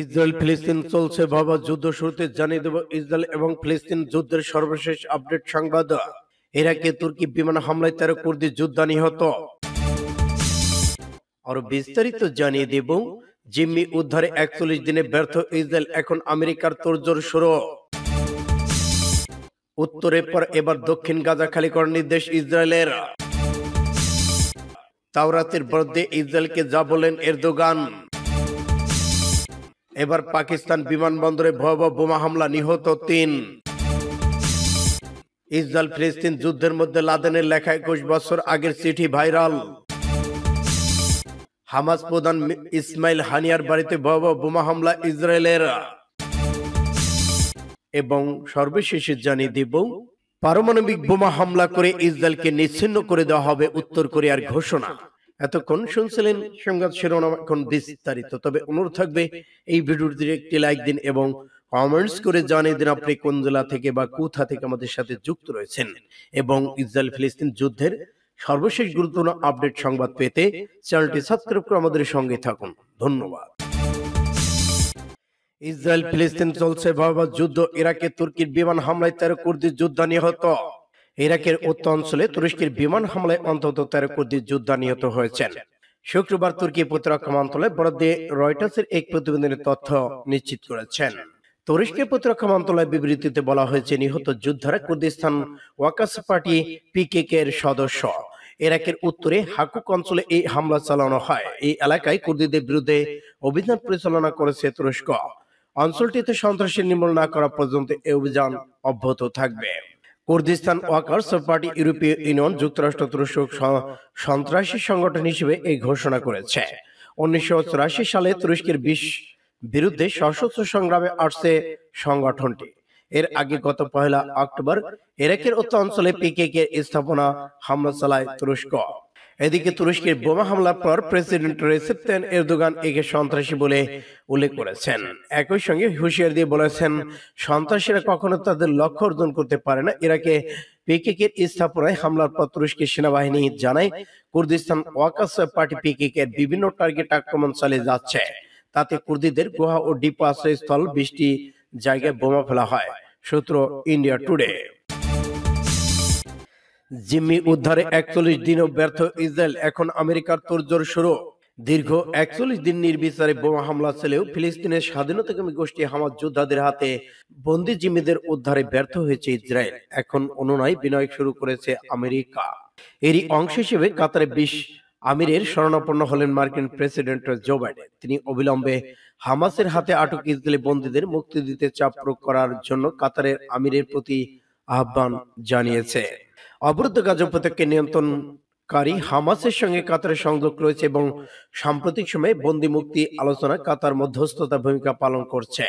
Israel ফিলিস্তিন চলছে বাবা যুদ্ধ শুরুতে জানিয়ে দেব ইসরায়েল এবং ফিলিস্তিন যুদ্ধের সর্বশেষ আপডেট সংবাদ ইরাকে তুর্কি বিমান হামলায় তেরো কুর্দি যোদ্ধা নিহত আরো বিস্তারিত জানিয়ে দেব জিম্মি উদ্ধারে একচল্লিশ দিনে ব্যর্থ ইসরায়েল এখন আমেরিকার তোরজোর শুরু উত্তরের পর এবার দক্ষিণ গাজা খালি করার নির্দেশ ইসরায়েলের তাওরাতের বরাদ্দে ইসরায়েলকে যা বলেন এরদোগান এবার পাকিস্তান বিমানবন্দরে ভয়াবহ বোমা হামলা নিহত তিন ইসরায়েল ফিলিস্তিন যুদ্ধের মধ্যে লাদেনের লেখা একুশ বছর আগের চিঠি ভাইরাল হামাজ প্রধান ইসমাইল হানিয়ার বাড়িতে ভয়াবহ বোমা হামলা ইসরায়েলের এবং সর্বশেষে জানিয়ে দিব পারমাণবিক বোমা হামলা করে ইসরায়েলকে নিচ্ছিন্ন করে দেওয়া হবে উত্তর কোরিয়ার ঘোষণা এতক্ষণ শুনছিলেন সংবাদ শিরোনাম এখন বিস্তারিত তবে অনুরোধ থাকবে এই ভিডিওটি একটি লাইক দিন এবং কমেন্টস করে জানিয়ে দিন আপনি কোন জেলা থেকে বা কোথা থেকে আমাদের সাথে যুক্ত রয়েছেন এবং ইসরায়েল ফিলিস্তিন যুদ্ধের সর্বশেষ গুরুত্বপূর্ণ আপডেট সংবাদ পেতে চ্যানেলটি সাবস্ক্রাইব করে আমাদের সঙ্গে থাকুন ধন্যবাদ ইসরায়েল ফিলিস্তিন চলছে ভয়াবহ যুদ্ধ ইরাকে তুর্কির বিমান হামলায় তেরো কুর্দি যোদ্ধা নিহত ইরাকের উত্তর অঞ্চলে তুরস্কের বিমান হামলায় অন্তত তেরো কোটি যোদ্ধা নিহত হয়েছেন শুক্রবার তুর্কি প্রতিরক্ষা মন্ত্রণালয় বরাদ্দে রয়টার্সের এক প্রতিবেদনের তথ্য নিশ্চিত করেছেন তুরস্কের প্রতিরক্ষা মন্ত্রণালয়ের বিবৃতিতে বলা হয়েছে নিহত যোদ্ধারা কুর্দিস্তান ওয়াকাস পার্টি পিকেকে এর সদস্য ইরাকের উত্তরে হাকুক অঞ্চলে এই হামলা চালানো হয় এই এলাকায় কুর্দিদের বিরুদ্ধে অভিযান পরিচালনা করেছে তুরস্ক অঞ্চলটিতে সন্ত্রাসী নির্মূল না করা পর্যন্ত এই অভিযান অব্যাহত থাকবে কুর্দিস্তান ওয়াকার্স পার্টি ইউরোপীয় ইউনিয়ন যুক্তরাষ্ট্র তুরস্ক সন্ত্রাসী সংগঠন হিসেবে এই ঘোষণা করেছে উনিশশো সালে তুরস্কের বিশ বিরুদ্ধে সশস্ত্র সংগ্রামে আসছে সংগঠনটি এর আগে গত পহেলা অক্টোবর এরাকের উত্তর অঞ্চলে কে স্থাপনা হামলা চালায় তুরস্ক এদিকে তুরস্কের বোমা হামলার পর প্রেসিডেন্ট রেসেপ এরদোগান একে সন্ত্রাসী বলে উল্লেখ করেছেন একই সঙ্গে হুঁশিয়ার দিয়ে বলেছেন সন্ত্রাসীরা কখনো তাদের লক্ষ্য অর্জন করতে পারে না ইরাকে পিকেকের স্থাপনায় হামলার পর তুরস্কের সেনাবাহিনী জানায় কুর্দিস্তান ওয়াকাস পার্টি পিকেকের বিভিন্ন টার্গেট আক্রমণ চালিয়ে যাচ্ছে তাতে কুর্দিদের গুহা ও ডিপো আশ্রয়স্থল বৃষ্টি জায়গায় বোমা ফেলা হয় সূত্র ইন্ডিয়া টুডে জিম্মি উদ্ধারে একচল্লিশ দিনও ব্যর্থ ইসরায়েল এখন আমেরিকার তোরজোর শুরু দীর্ঘ একচল্লিশ দিন নির্বিচারে বোমা হামলা চলেও ফিলিস্তিনের স্বাধীনতাকামী গোষ্ঠী হামাজ যোদ্ধাদের হাতে বন্দি জিম্মিদের উদ্ধারে ব্যর্থ হয়েছে ইসরায়েল এখন অনুনয় বিনয় শুরু করেছে আমেরিকা এরই অংশ হিসেবে কাতারে বিশ আমিরের স্মরণাপন্ন হলেন মার্কিন প্রেসিডেন্ট জো বাইডেন তিনি অবিলম্বে হামাসের হাতে আটক ইসরায়েলি বন্দীদের মুক্তি দিতে চাপ প্রয়োগ করার জন্য কাতারের আমিরের প্রতি আহ্বান জানিয়েছে অবরুদ্ধ গাজা উপত্যকে নিয়ন্ত্রণকারী হামাসের সঙ্গে কাতারের সংযোগ রয়েছে এবং সাম্প্রতিক সময়ে বন্দি মুক্তি আলোচনা কাতার মধ্যস্থতা ভূমিকা পালন করছে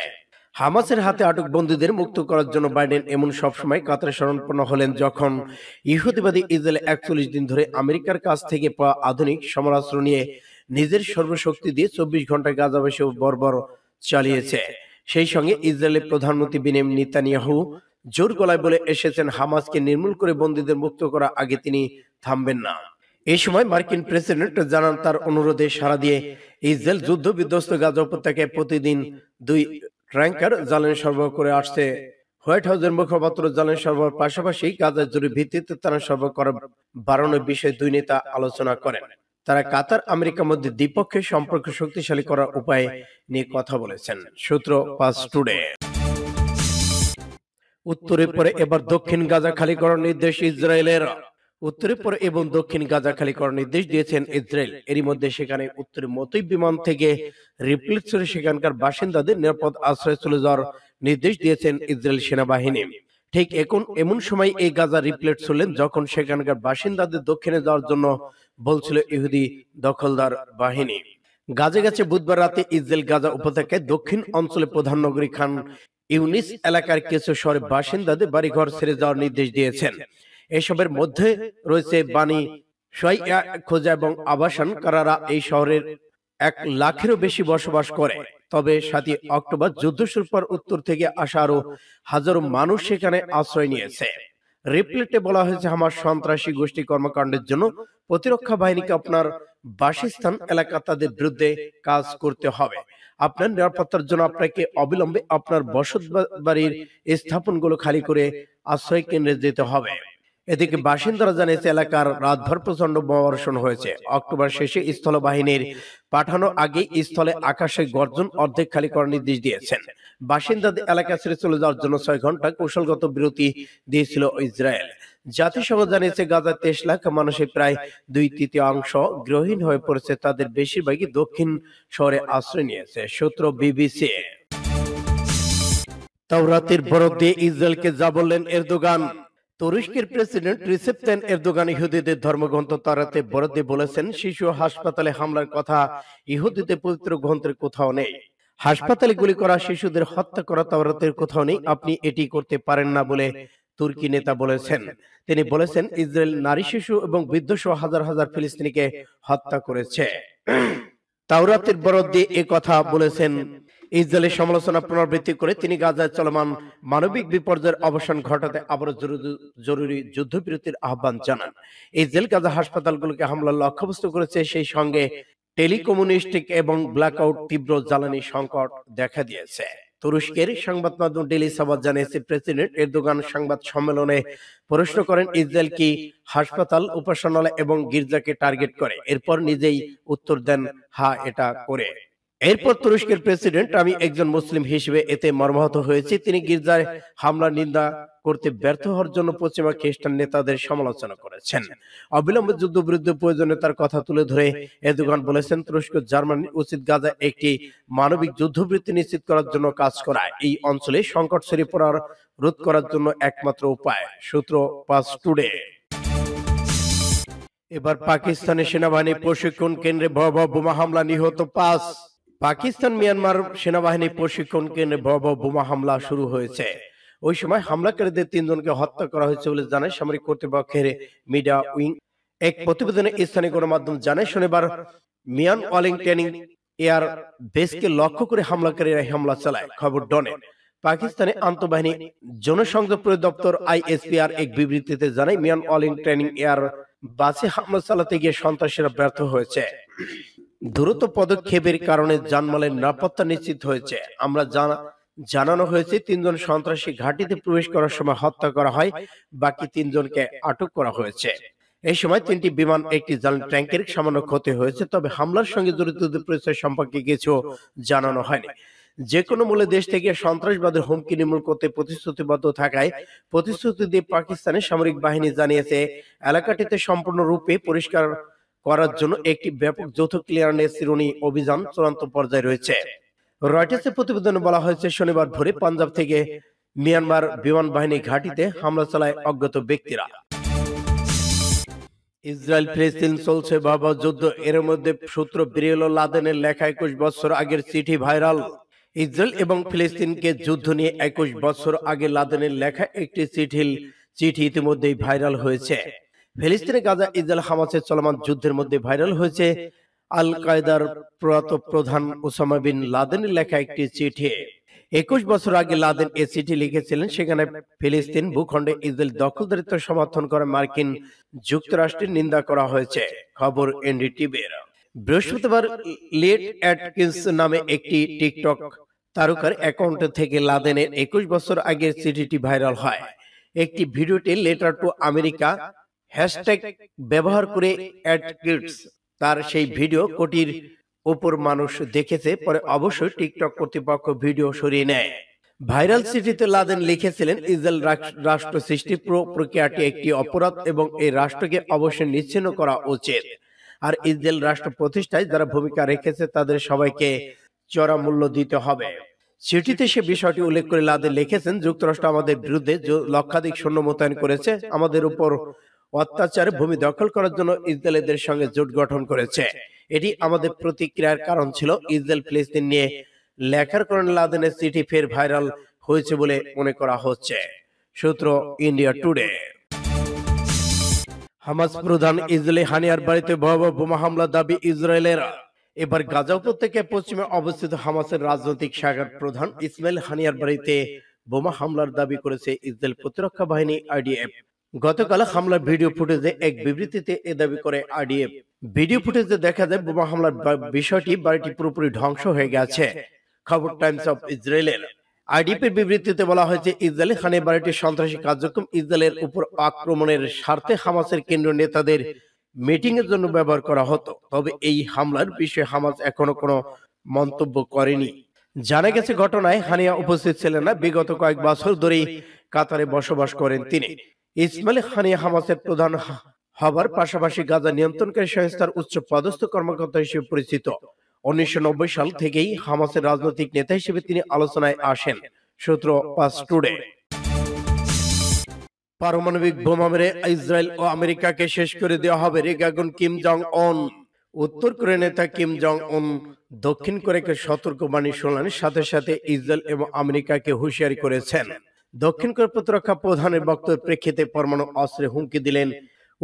হামাসের হাতে আটক বন্দীদের মুক্ত করার জন্য বাইডেন এমন সবসময় কাতারে শরণপন্ন হলেন যখন ইহুদিবাদী ইসরায়েল একচল্লিশ দিন ধরে আমেরিকার কাছ থেকে পাওয়া আধুনিক সমরাস্ত্র নিয়ে নিজের সর্বশক্তি দিয়ে চব্বিশ ঘন্টা গাজাবাসী বর্বর চালিয়েছে সেই সঙ্গে ইসরায়েলের প্রধানমন্ত্রী বিনেম নিতানিয়াহু জোর গলায় বলে এসেছেন হামাসকে নির্মূল করে বন্দীদের মুক্ত করা আগে তিনি থামবেন না এই সময় মার্কিন প্রেসিডেন্ট জানান তার অনুরোধে সারা দিয়ে ইসরায়েল যুদ্ধ বিধ্বস্ত গাজা উপত্যকায় প্রতিদিন দুই ট্যাঙ্কার জ্বালানি সরবরাহ করে আসছে হোয়াইট হাউসের মুখপাত্র জ্বালানি সরবরাহ পাশাপাশি গাজার জুড়ে ভিত্তিতে তারা সরবরাহ করা বাড়ানোর বিষয়ে দুই নেতা আলোচনা করেন তারা কাতার আমেরিকার মধ্যে দ্বিপক্ষীয় সম্পর্ক শক্তিশালী করার উপায় নিয়ে কথা বলেছেন সূত্র পাঁচ টুডে উত্তরের পরে এবার দক্ষিণ গাজা খালি করার নির্দেশ ইসরায়েলের উত্তরের পরে এবং দক্ষিণ গাজা খালি করার নির্দেশ দিয়েছেন ইসরায়েল এরই মধ্যে সেখানে উত্তরের মতই বিমান থেকে রিপ্লেস সেখানকার বাসিন্দাদের নিরাপদ আশ্রয় চলে যাওয়ার নির্দেশ দিয়েছেন ইসরায়েল সেনাবাহিনী ঠিক এখন এমন সময় এই গাজা রিপ্লেট চললেন যখন সেখানকার বাসিন্দাদের দক্ষিণে যাওয়ার জন্য বলছিল ইহুদি দখলদার বাহিনী গাজে গেছে বুধবার রাতে ইসরায়েল গাজা উপত্যকায় দক্ষিণ অঞ্চলে প্রধান নগরী খান ইউনিস এলাকার কিছু শহরের বাসিন্দাদের বাড়িঘর ছেড়ে যাওয়ার নির্দেশ দিয়েছেন এসবের মধ্যে রয়েছে বাণী সোয়াইয়া খোঁজা এবং আবাসন কারারা এই শহরের এক লাখেরও বেশি বসবাস করে তবে সাতই অক্টোবর যুদ্ধ শুরু পর উত্তর থেকে আসা আরো হাজারো মানুষ সেখানে আশ্রয় নিয়েছে রিপ্লেটে বলা হয়েছে আমার সন্ত্রাসী গোষ্ঠী কর্মকাণ্ডের জন্য প্রতিরক্ষা বাহিনীকে আপনার বাসস্থান এলাকা তাদের বিরুদ্ধে কাজ করতে হবে আপনার নিরাপত্তার জন্য আপনাকে অবিলম্বে আপনার বসত বাড়ির স্থাপনগুলো খালি করে আশ্রয় কেন্দ্রে যেতে হবে এদিকে বাসিন্দারা জানিয়েছে এলাকার রাতভর প্রচন্ড বর্ষণ হয়েছে অক্টোবর শেষে স্থল বাহিনীর পাঠানো আগে স্থলে আকাশে গর্জন অর্ধেক খালি করার নির্দেশ দিয়েছেন বাসিন্দাদের এলাকা ছেড়ে চলে যাওয়ার জন্য ছয় ঘন্টা কৌশলগত বিরতি দিয়েছিল ইসরায়েল জাতিসংঘ জানিয়েছে গাজার তেইশ লাখ মানুষের প্রায় দুই তৃতীয় অংশ গ্রহীন হয়ে পড়েছে তাদের বেশিরভাগই দক্ষিণ শহরে আশ্রয় নিয়েছে সূত্র বিবিসি তাওরাতের বরদে ইসরায়েলকে যা বললেন এরদোগান তুরস্কের প্রেসিডেন্ট রিসেপ তেন এরদোগান ইহুদিদের ধর্মগ্রন্থ তারাতে বরাদ্দে বলেছেন শিশু হাসপাতালে হামলার কথা ইহুদিদের পবিত্র গ্রন্থের কোথাও নেই হাসপাতালে গুলি করা শিশুদের হত্যা করা তাওরাতের কোথাও নেই আপনি এটি করতে পারেন না বলে তুর্কি নেতা বলেছেন তিনি বলেছেন ইসরায়েল নারী শিশু এবং বৃদ্ধসহ হাজার হাজার ফিলিস্তিনিকে হত্যা করেছে তাওরাতের বরদ দিয়ে এ কথা বলেছেন ইসরায়েলের সমালোচনা পুনরাবৃত্তি করে তিনি গাজায় চলমান মানবিক বিপর্যয়ের অবসান ঘটাতে আবার জরুরি যুদ্ধবিরতির আহ্বান জানান ইসরায়েল গাজা হাসপাতালগুলোকে হামলার লক্ষ্যবস্তু করেছে সেই সঙ্গে টেলিকমিউনিস্টিক এবং ব্ল্যাকআউট তীব্র জ্বালানি সংকট দেখা দিয়েছে তুরস্কের সংবাদ মাধ্যম ডেলি সাবাদ জানিয়েছে প্রেসিডেন্ট এরদোগান সংবাদ সম্মেলনে প্রশ্ন করেন ইসরায়েল কি হাসপাতাল উপাসনালয় এবং গির্জাকে টার্গেট করে এরপর নিজেই উত্তর দেন হা হ্যাঁ, এটা করে এরপর তুরস্কের প্রেসিডেন্ট আমি একজন মুসলিম হিসেবে এতে মর্মাহত হয়েছি তিনি গির্জায় হামলা নিন্দা করতে ব্যর্থ হওয়ার জন্য পশ্চিমা খ্রিস্টান নেতাদের সমালোচনা করেছেন অবিলম্বে যুদ্ধবিরুদ্ধে প্রয়োজনে তার কথা তুলে ধরে এদুগান বলেছেন তুরস্ক জার্মানি উচিত গাজা একটি মানবিক যুদ্ধবৃত্তি নিশ্চিত করার জন্য কাজ করা এই অঞ্চলে সংকট ছড়িয়ে পড়ার রোধ করার জন্য একমাত্র উপায় সূত্র পাস টুডে এবার পাকিস্তানের সেনাবাহিনী প্রশিক্ষণ কেন্দ্রে ভয়াবহ বোমা হামলা নিহত পাঁচ পাকিস্তান মিয়ানমার সেনাবাহিনী প্রশিক্ষণ কেন্দ্রে ভয়াবহ বোমা হামলা শুরু হয়েছে ওই সময় হামলাকারীদের তিনজনকে হত্যা করা হয়েছে বলে জানায় সামরিক কর্তৃপক্ষের মিডিয়া উইং এক প্রতিবেদনে স্থানীয় গণমাধ্যম জানায় শনিবার মিয়ান ওয়ালিং ট্রেনিং এয়ার বেসকে লক্ষ্য করে হামলাকারীরা হামলা চালায় খবর ডনে পাকিস্তানে আন্তঃবাহিনী জনসংযোগ পরিদপ্তর আইএসপিআর এক বিবৃতিতে জানায় মিয়ান অলিং ট্রেনিং এয়ার বাসে হামলা চালাতে গিয়ে সন্ত্রাসীরা ব্যর্থ হয়েছে দ্রুত পদক্ষেপের কারণে জানমালের নিরাপত্তা নিশ্চিত হয়েছে আমরা জানা জানানো হয়েছে তিনজন সন্ত্রাসী ঘাটিতে প্রবেশ করার সময় হত্যা করা হয় বাকি তিনজনকে আটক করা হয়েছে এই সময় তিনটি বিমান একটি ট্যাঙ্কের সামান্য ক্ষতি হয়েছে তবে হামলার সঙ্গে জড়িতদের পরিচয় সম্পর্কে কিছু জানানো হয়নি যে কোনো মূলে দেশ থেকে সন্ত্রাসবাদের হুমকি নির্মূল করতে প্রতিশ্রুতিবদ্ধ থাকায় প্রতিশ্রুতি দিয়ে পাকিস্তানের সামরিক বাহিনী জানিয়েছে এলাকাটিতে সম্পূর্ণরূপে পরিষ্কার করার জন্য একটি ব্যাপক যৌথ ক্লিয়ারেন্স শিরোনি অভিযান চূড়ান্ত পর্যায়ে রয়েছে রয়টার্সের প্রতিবেদনে বলা হয়েছে শনিবার ভোরে পাঞ্জাব থেকে মিয়ানমার বিমান বাহিনী ঘাঁটিতে হামলা চালায় অজ্ঞাত ব্যক্তিরা ইসরায়েল ফিলিস্তিন চলছে বাবা যুদ্ধ এর মধ্যে সূত্র বেরিয়েল লাদেনের লেখা একুশ বছর আগের চিঠি ভাইরাল ইসরায়েল এবং ফিলিস্তিনকে যুদ্ধ নিয়ে একুশ বছর আগে লাদেনের লেখা একটি চিঠি চিঠি ইতিমধ্যেই ভাইরাল হয়েছে ফিলিস্তিনে গাজা ইসরায়েল হামাসের চলমান যুদ্ধের মধ্যে ভাইরাল হয়েছে আল কায়দার প্রয়াত প্রধান ওসামা বিন লাদেন লেখা একটি চিঠি একুশ বছর আগে লাদেন এ চিঠি লিখেছিলেন সেখানে ফিলিস্তিন ভূখণ্ডে ইসরায়েল দখলদারিত্ব সমর্থন করে মার্কিন যুক্তরাষ্ট্রের নিন্দা করা হয়েছে খবর এনডিটিভির বৃহস্পতিবার লেট অ্যাটকিন্স নামে একটি টিকটক তারকার অ্যাকাউন্ট থেকে লাদেনের একুশ বছর আগের চিঠিটি ভাইরাল হয় একটি ভিডিওটি লেটার টু আমেরিকা হ্যাশট্যাগ ব্যবহার করে অ্যাডকিডস তার সেই ভিডিও কোটির উপর মানুষ দেখেছে পরে অবশ্যই টিকটক কর্তৃপক্ষ ভিডিও সরিয়ে নেয় ভাইরাল সিটিতে লাদেন লিখেছিলেন ইসরায়েল রাষ্ট্র সৃষ্টির প্রক্রিয়াটি একটি অপরাধ এবং এই রাষ্ট্রকে অবশ্যই নিচ্ছিন্ন করা উচিত আর ইসরায়েল রাষ্ট্র প্রতিষ্ঠায় যারা ভূমিকা রেখেছে তাদের সবাইকে চড়া মূল্য দিতে হবে চিঠিতে সে বিষয়টি উল্লেখ করে লাদেন লিখেছেন যুক্তরাষ্ট্র আমাদের বিরুদ্ধে লক্ষাধিক সৈন্য মোতায়েন করেছে আমাদের উপর অত্যাচার ভূমি দখল করার জন্য ইসরায়েলদের সঙ্গে জোট গঠন করেছে এটি আমাদের প্রতিক্রিয়ার কারণ ছিল ইসরায়েল ফিলিস্তিন নিয়ে লেখার কারণ লাদেনের চিঠি ফের ভাইরাল হয়েছে বলে মনে করা হচ্ছে সূত্র ইন্ডিয়া টুডে হামাস প্রধান ইসরায়েলি হানিয়ার বাড়িতে ভয়াবহ বোমা হামলা দাবি ইসরায়েলের এবার গাজা উপত্যকে পশ্চিমে অবস্থিত হামাসের রাজনৈতিক শাখার প্রধান ইসমাইল হানিয়ার বাড়িতে বোমা হামলার দাবি করেছে ইসরায়েল প্রতিরক্ষা বাহিনী আইডিএফ গতকাল হামলার ভিডিও ফুটেজে এক বিবৃতিতে এ দাবি করে আরডিএফ ভিডিও ফুটেজে দেখা যায় বোমা হামলার বিষয়টি বাড়িটি পুরোপুরি ধ্বংস হয়ে গেছে খবর টাইমস অফ ইসরায়েলের এর বিবৃতিতে বলা হয়েছে ইসরায়েলি খানে বাড়িটির সন্ত্রাসী কার্যক্রম ইসরায়েলের উপর আক্রমণের স্বার্থে হামাসের কেন্দ্র নেতাদের মিটিং এর জন্য ব্যবহার করা হতো তবে এই হামলার বিষয়ে হামাস এখনো কোনো মন্তব্য করেনি জানা গেছে ঘটনায় হানিয়া উপস্থিত ছিলেন না বিগত কয়েক বছর ধরেই কাতারে বসবাস করেন তিনি ইসমাইল খানি ইয়ে হামাসের প্রধান হবার পাশাপাশি গাজা নিয়ন্ত্রণকারী সংস্থার উচ্চ পদস্থ কর্মকর্তা হিসেবে পরিচিত উনিশশো সাল থেকেই হামাসের রাজনৈতিক নেতা হিসেবে তিনি আলোচনায় আসেন সূত্র পাঁচ টুডে পারমাণবিক বোমা মেরে ইসরায়েল ও আমেরিকাকে শেষ করে দেওয়া হবে রেগাগুন কিম জং অন উত্তর কোরিয়া নেতা কিম জং উন দক্ষিণ কোরিয়াকে সতর্কবাণী শোনান সাথে সাথে ইসরায়েল এবং আমেরিকাকে হুঁশিয়ারি করেছেন দক্ষিণ কোরিয়ার প্রতিরক্ষা প্রধানের বক্তব্যের প্রেক্ষিতে পরমাণু অস্ত্রে হুমকি দিলেন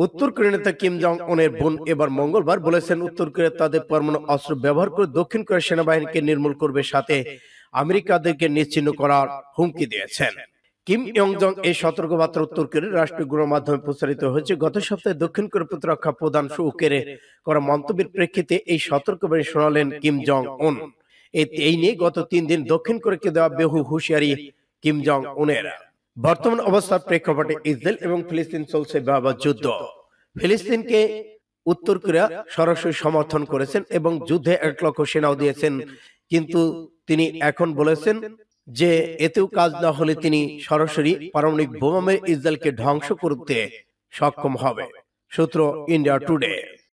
উত্তর কোরিয়া নেতা কিম জং উনের বোন এবার মঙ্গলবার বলেছেন উত্তর কোরিয়া তাদের পরমাণু অস্ত্র ব্যবহার করে দক্ষিণ কোরিয়ার সেনাবাহিনীকে নির্মূল করবে সাথে আমেরিকাদেরকে নিশ্চিহ্ন করার হুমকি দিয়েছেন কিম ইয়ং জং এই সতর্কবার্তা উত্তর কোরিয়ার রাষ্ট্রীয় গণমাধ্যমে প্রচারিত হয়েছে গত সপ্তাহে দক্ষিণ কোরিয়ার প্রতিরক্ষা প্রধান সুকেরে করা মন্তব্যের প্রেক্ষিতে এই সতর্কবাণী শোনালেন কিম জং উন এই নিয়ে গত তিন দিন দক্ষিণ কোরিয়াকে দেওয়া বেহু হুঁশিয়ারি কিম জং উনের বর্তমান অবস্থার প্রেক্ষাপটে ইসরায়েল এবং ফিলিস্তিন চলছে ভয়াবহ যুদ্ধ ফিলিস্তিনকে উত্তর কোরিয়া সরাসরি সমর্থন করেছেন এবং যুদ্ধে এক লক্ষ সেনাও দিয়েছেন কিন্তু তিনি এখন বলেছেন যে এতেও কাজ না হলে তিনি সরাসরি পারমাণবিক বোমামে ইসরায়েলকে ধ্বংস করতে সক্ষম হবে সূত্র ইন্ডিয়া টুডে